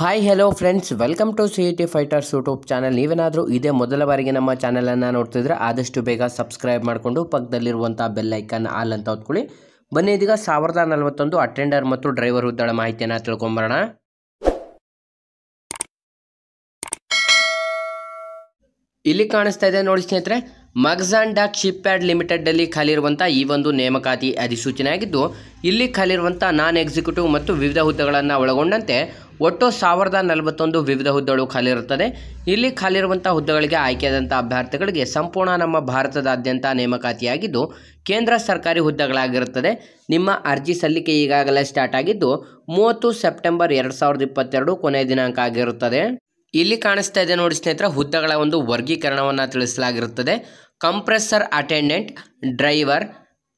hi hello friends welcome to C T fighters YouTube channel ನೀವೇನಾದರೂ ಇದೇ ಮೊದಲ ಬಾರಿಗೆ ನಮ್ಮ ಚಾನಲನ್ನು ನೋಡ್ತಿದ್ರೆ ಆದಷ್ಟು ಬೇಗ ಸಬ್ಸ್ಕ್ರೈಬ್ ಮಾಡಿಕೊಂಡು ಪಕ್ಕದಲ್ಲಿರುವಂಥ ಬೆಲ್ಲೈಕನ್ ಆಲ್ ಅಂತ ಹೊತ್ಕೊಳ್ಳಿ ಬನ್ನಿ ಇದೀಗ ಸಾವಿರದ ನಲವತ್ತೊಂದು ಅಟೆಂಡರ್ ಮತ್ತು ಡ್ರೈವರ್ ಹುದ್ದಳ ಮಾಹಿತಿಯನ್ನು ತಿಳ್ಕೊಂಬರೋಣ ಇಲ್ಲಿ ಕಾಣಿಸ್ತಾ ಇದೆ ನೋಡಿ ಸ್ನೇಹಿತರೆ ಮಗ್ಝಾನ್ ಡಾಕ್ ಶಿಪ್ ಪ್ಯಾಡ್ ಲಿಮಿಟೆಡ್ಡಲ್ಲಿ ಖಾಲಿರುವಂಥ ಈ ಒಂದು ನೇಮಕಾತಿ ಅಧಿಸೂಚನೆ ಆಗಿದ್ದು ಇಲ್ಲಿ ಖಾಲಿರುವಂಥ ನಾನ್ ಎಕ್ಸಿಕ್ಯೂಟಿವ್ ಮತ್ತು ವಿವಿಧ ಹುದ್ದೆಗಳನ್ನು ಒಳಗೊಂಡಂತೆ ಒಟ್ಟು ಸಾವಿರದ ನಲವತ್ತೊಂದು ವಿವಿಧ ಹುದ್ದೆಗಳು ಖಾಲಿರುತ್ತದೆ ಇಲ್ಲಿ ಖಾಲಿರುವಂಥ ಹುದ್ದೆಗಳಿಗೆ ಆಯ್ಕೆಯಾದಂಥ ಅಭ್ಯರ್ಥಿಗಳಿಗೆ ಸಂಪೂರ್ಣ ನಮ್ಮ ಭಾರತದಾದ್ಯಂತ ನೇಮಕಾತಿಯಾಗಿದ್ದು ಕೇಂದ್ರ ಸರ್ಕಾರಿ ಹುದ್ದೆಗಳಾಗಿರುತ್ತದೆ ನಿಮ್ಮ ಅರ್ಜಿ ಸಲ್ಲಿಕೆ ಈಗಾಗಲೇ ಸ್ಟಾರ್ಟ್ ಆಗಿದ್ದು ಮೂವತ್ತು ಸೆಪ್ಟೆಂಬರ್ ಎರಡು ಸಾವಿರದ ಇಪ್ಪತ್ತೆರಡು ಕೊನೆಯ ದಿನಾಂಕ ಆಗಿರುತ್ತದೆ ಇಲ್ಲಿ ಕಾಣಿಸ್ತಾ ಇದೆ ನೋಡಿ ಸ್ನೇಹಿತರ ಹುದ್ದೆಗಳ ಒಂದು ವರ್ಗೀಕರಣವನ್ನು ತಿಳಿಸಲಾಗಿರುತ್ತದೆ compressor attendant driver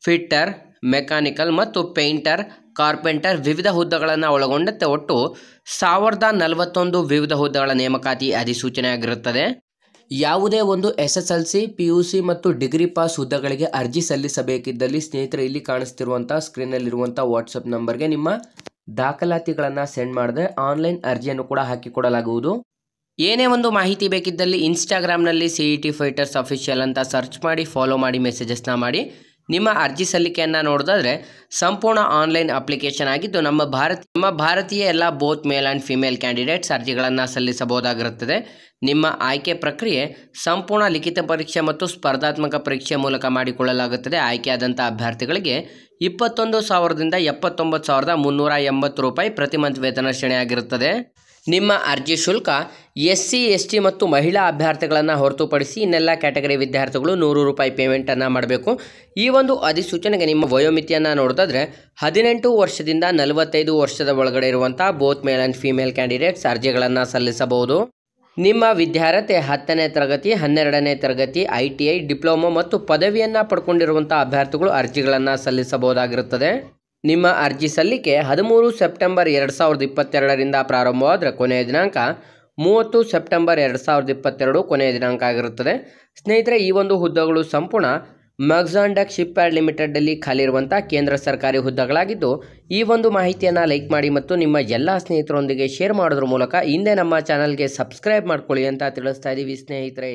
fitter mechanical ಮತ್ತು ಪೇಂಟರ್ ಕಾರ್ಪೆಂಟರ್ ವಿವಿಧ ಹುದ್ದೆಗಳನ್ನು ಒಳಗೊಂಡಂತೆ ಒಟ್ಟು ಸಾವಿರದ ನಲವತ್ತೊಂದು ವಿವಿಧ ಹುದ್ದೆಗಳ ನೇಮಕಾತಿ ಅಧಿಸೂಚನೆಯಾಗಿರುತ್ತದೆ ಯಾವುದೇ ಒಂದು S S L C P U C ಮತ್ತು ಡಿಗ್ರಿ ಪಾಸ್ ಹುದ್ದೆಗಳಿಗೆ ಅರ್ಜಿ ಸಲ್ಲಿಸಬೇಕಿದ್ದಲ್ಲಿ ಸ್ನೇಹಿತರೆ ಇಲ್ಲಿ ಕಾಣಿಸ್ತಿರುವಂಥ ಸ್ಕ್ರೀನಲ್ಲಿರುವಂಥ ವಾಟ್ಸಪ್ ನಂಬರ್ಗೆ ನಿಮ್ಮ ದಾಖಲಾತಿಗಳನ್ನು ಸೆಂಡ್ ಮಾಡಿದ್ರೆ ಆನ್ಲೈನ್ ಅರ್ಜಿಯನ್ನು ಕೂಡ ಹಾಕಿಕೊಡಲಾಗುವುದು ಏನೇ ಒಂದು ಮಾಹಿತಿ ಬೇಕಿದ್ದಲ್ಲಿ ಇನ್ಸ್ಟಾಗ್ರಾಮ್ನಲ್ಲಿ C E T fighters official ಅಂತ ಸರ್ಚ್ ಮಾಡಿ ಫಾಲೋ ಮಾಡಿ ಮೆಸೇಜಸ್ನ ಮಾಡಿ ನಿಮ್ಮ ಅರ್ಜಿ ಸಲ್ಲಿಕೆಯನ್ನು ನೋಡೋದಾದ್ರೆ ಸಂಪೂರ್ಣ ಆನ್ಲೈನ್ ಅಪ್ಲಿಕೇಶನ್ ಆಗಿದ್ದು ನಮ್ಮ ಭಾರತ ನಮ್ಮ ಭಾರತೀಯ ಎಲ್ಲ both male and female candidates ಅರ್ಜಿಗಳನ್ನು ಸಲ್ಲಿಸಬಹುದಾಗಿರುತ್ತದೆ ನಿಮ್ಮ ಆಯ್ಕೆ ಪ್ರಕ್ರಿಯೆ ಸಂಪೂರ್ಣ ಲಿಖಿತ ಪರೀಕ್ಷೆ ಮತ್ತು ಸ್ಪರ್ಧಾತ್ಮಕ ಪರೀಕ್ಷೆ ಮೂಲಕ ಮಾಡಿಕೊಳ್ಳಲಾಗುತ್ತದೆ ಆಯ್ಕೆಯಾದಂಥ ಅಭ್ಯರ್ಥಿಗಳಿಗೆ ಇಪ್ಪತ್ತೊಂದು ಸಾವಿರದಿಂದ ಎಪ್ಪತ್ತೊಂಬತ್ತು ಸಾವಿರದ ಮುನ್ನೂರ ಎಂಬತ್ತು ರೂಪಾಯಿ ಪ್ರತಿ ಮಂತ್ ವೇತನ ಶ್ರೇಣಿಯಾಗಿರುತ್ತದೆ ನಿಮ್ಮ ಅರ್ಜಿ ಶುಲ್ಕ ಎಸ್ ಸಿ ಎಸ್ ಟಿ ಮತ್ತು ಮಹಿಳಾ ಅಭ್ಯರ್ಥಿಗಳನ್ನು ಹೊರತುಪಡಿಸಿ ಇನ್ನೆಲ್ಲ ಕ್ಯಾಟಗರಿ ವಿದ್ಯಾರ್ಥಿಗಳು ನೂರು ರೂಪಾಯಿ ಪೇಮೆಂಟನ್ನು ಮಾಡಬೇಕು ಈ ಒಂದು ಅಧಿಸೂಚನೆಗೆ ನಿಮ್ಮ ವಯೋಮಿತಿಯನ್ನು ನೋಡೋದಾದರೆ ಹದಿನೆಂಟು ವರ್ಷದಿಂದ ನಲವತ್ತೈದು ವರ್ಷದ ಒಳಗಡೆ ಇರುವಂಥ both male and female candidates ಅರ್ಜಿಗಳನ್ನು ಸಲ್ಲಿಸಬಹುದು ನಿಮ್ಮ ವಿದ್ಯಾರ್ಥಿ ಹತ್ತನೇ ತರಗತಿ ಹನ್ನೆರಡನೇ ತರಗತಿ ಐ ಟಿ ಐ ಡಿಪ್ಲೊಮೊ ಮತ್ತು ಪದವಿಯನ್ನು ಪಡ್ಕೊಂಡಿರುವಂಥ ಅಭ್ಯರ್ಥಿಗಳು ಅರ್ಜಿಗಳನ್ನು ಸಲ್ಲಿಸಬಹುದಾಗಿರುತ್ತದೆ ನಿಮ್ಮ ಅರ್ಜಿ ಸಲ್ಲಿಕೆ ಹದಿಮೂರು ಸೆಪ್ಟೆಂಬರ್ ಎರಡು ಸಾವಿರದ ಇಪ್ಪತ್ತೆರಡರಿಂದ ಪ್ರಾರಂಭವಾದರೆ ಕೊನೆಯ ದಿನಾಂಕ ಮೂವತ್ತು ಸೆಪ್ಟೆಂಬರ್ ಎರಡು ಸಾವಿರದ ಇಪ್ಪತ್ತೆರಡು ಕೊನೆಯ ದಿನಾಂಕ ಆಗಿರುತ್ತದೆ ಸ್ನೇಹಿತರೆ ಈ ಒಂದು ಹುದ್ದೆಗಳು ಸಂಪೂರ್ಣ ಡಕ್ ಶಿಪ್ ಪ್ಯಾಡ್ ಲಿಮಿಟೆಡಲ್ಲಿ ಖಾಲಿರುವಂಥ ಕೇಂದ್ರ ಸರ್ಕಾರಿ ಹುದ್ದೆಗಳಾಗಿದ್ದು ಈ ಒಂದು ಮಾಹಿತಿಯನ್ನು ಲೈಕ್ ಮಾಡಿ ಮತ್ತು ನಿಮ್ಮ ಎಲ್ಲ ಸ್ನೇಹಿತರೊಂದಿಗೆ ಶೇರ್ ಮಾಡೋದ್ರ ಮೂಲಕ ಹಿಂದೆ ನಮ್ಮ ಚಾನಲ್ಗೆ ಸಬ್ಸ್ಕ್ರೈಬ್ ಮಾಡ್ಕೊಳ್ಳಿ ಅಂತ ತಿಳಿಸ್ತಾ ಇದ್ದೀವಿ ಸ್ನೇಹಿತರೆ